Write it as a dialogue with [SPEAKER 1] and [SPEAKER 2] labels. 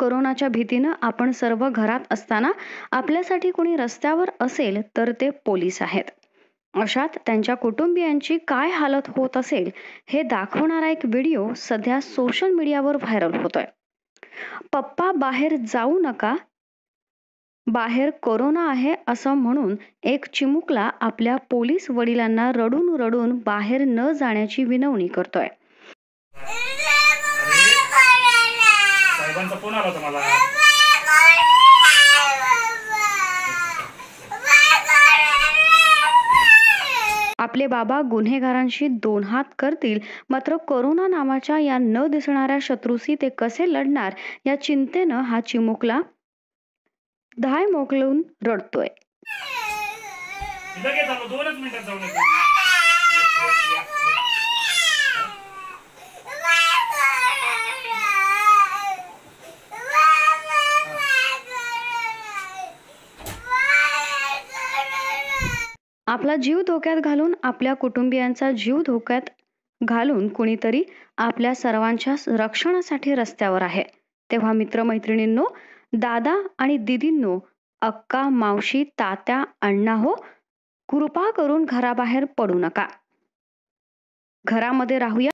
[SPEAKER 1] करोनाच्या भीतीनं आपण सर्व घरात असताना आपल्यासाठी कोणी रस्त्यावर असेल तर ते पोलीस आहेत अशात त्यांच्या कुटुंबियांची काय हालत होत असेल हे दाखवणारा एक व्हिडिओ सध्या सोशल मीडियावर व्हायरल होतोय पप्पा बाहेर जाऊ नका बाहेर कोरोना आहे असं म्हणून एक चिमुकला आपल्या पोलीस वडिलांना रडून रडून बाहेर न जाण्याची विनवणी करतोय फोन आला तुम्हाला आपले बाबा गुन्हेगारांशी दोन हात करतील मात्र करोना नावाच्या या न दिसणाऱ्या शत्रूशी ते कसे लढणार या चिंतेनं हा चिमुकला धाय मोकलून रडतोय दोनच मिनिटात आपला जीव धोक्यात घालून आपल्या कुटुंबियांचा जीव धोक्यात घालून कुणीतरी आपल्या सर्वांच्या रक्षणासाठी रस्त्यावर आहे तेव्हा मित्रमैत्रिणींनो दादा आणि दिदींनो अक्का मावशी तात्या अण्णा हो कृपा करून घराबाहेर पडू नका घरामध्ये राहूया